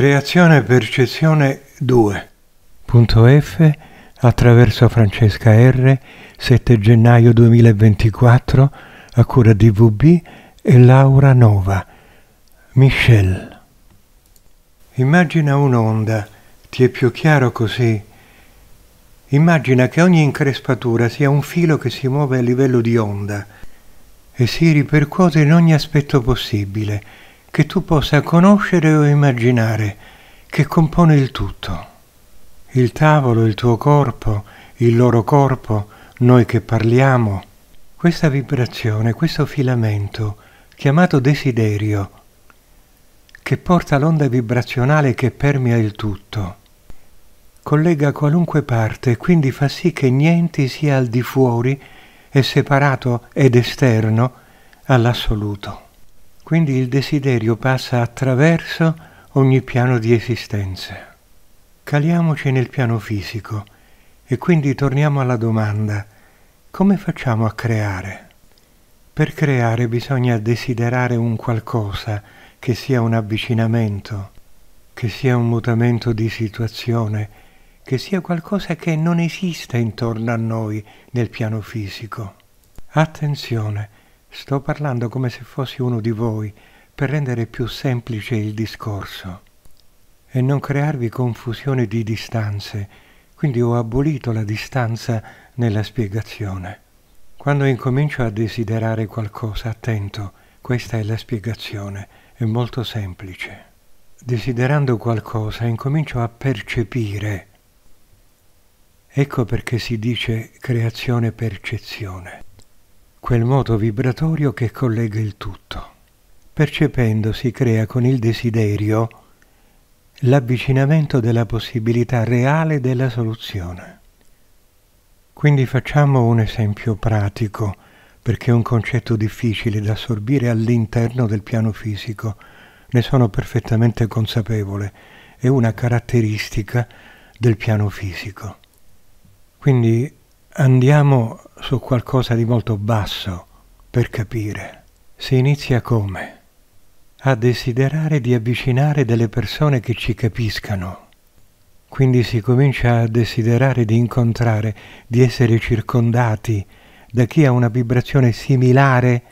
Creazione e percezione 2. Punto F attraverso Francesca R. 7 gennaio 2024 a cura di VB e Laura Nova. Michel. Immagina un'onda, ti è più chiaro così. Immagina che ogni increspatura sia un filo che si muove a livello di onda e si ripercuote in ogni aspetto possibile che tu possa conoscere o immaginare, che compone il tutto. Il tavolo, il tuo corpo, il loro corpo, noi che parliamo. Questa vibrazione, questo filamento, chiamato desiderio, che porta l'onda vibrazionale che permea il tutto, collega qualunque parte, quindi fa sì che niente sia al di fuori e separato ed esterno all'assoluto. Quindi il desiderio passa attraverso ogni piano di esistenza. Caliamoci nel piano fisico e quindi torniamo alla domanda, come facciamo a creare? Per creare bisogna desiderare un qualcosa che sia un avvicinamento, che sia un mutamento di situazione, che sia qualcosa che non esista intorno a noi nel piano fisico. Attenzione, Sto parlando come se fossi uno di voi per rendere più semplice il discorso e non crearvi confusione di distanze, quindi ho abolito la distanza nella spiegazione. Quando incomincio a desiderare qualcosa, attento, questa è la spiegazione, è molto semplice. Desiderando qualcosa incomincio a percepire. Ecco perché si dice creazione-percezione quel moto vibratorio che collega il tutto. Percependo si crea con il desiderio l'avvicinamento della possibilità reale della soluzione. Quindi facciamo un esempio pratico, perché è un concetto difficile da assorbire all'interno del piano fisico, ne sono perfettamente consapevole, è una caratteristica del piano fisico. Quindi Andiamo su qualcosa di molto basso per capire. Si inizia come? A desiderare di avvicinare delle persone che ci capiscano. Quindi si comincia a desiderare di incontrare, di essere circondati da chi ha una vibrazione similare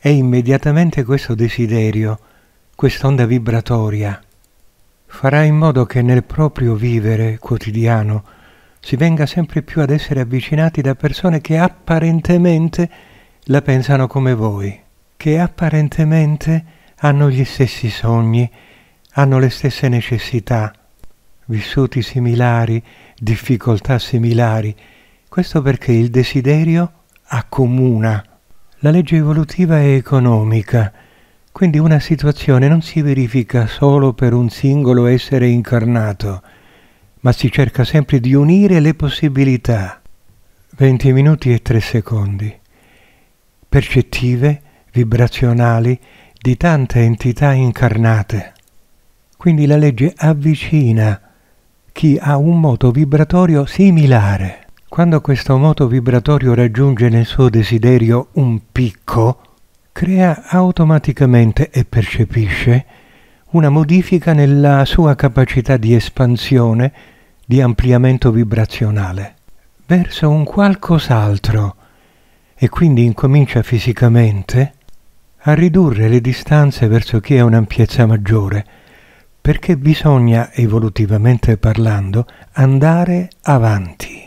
e immediatamente questo desiderio, quest'onda vibratoria, farà in modo che nel proprio vivere quotidiano si venga sempre più ad essere avvicinati da persone che apparentemente la pensano come voi, che apparentemente hanno gli stessi sogni, hanno le stesse necessità, vissuti similari, difficoltà similari. Questo perché il desiderio accomuna. La legge evolutiva è economica, quindi una situazione non si verifica solo per un singolo essere incarnato, ma si cerca sempre di unire le possibilità. 20 minuti e 3 secondi. Percettive, vibrazionali, di tante entità incarnate. Quindi la legge avvicina chi ha un moto vibratorio similare. Quando questo moto vibratorio raggiunge nel suo desiderio un picco, crea automaticamente e percepisce una modifica nella sua capacità di espansione di ampliamento vibrazionale verso un qualcos'altro e quindi incomincia fisicamente a ridurre le distanze verso chi ha un'ampiezza maggiore, perché bisogna, evolutivamente parlando, andare avanti,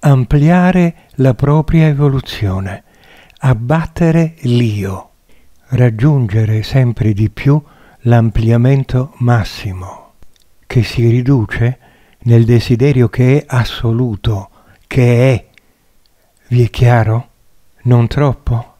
ampliare la propria evoluzione, abbattere l'io, raggiungere sempre di più l'ampliamento massimo, che si riduce nel desiderio che è assoluto, che è. Vi è chiaro? Non troppo?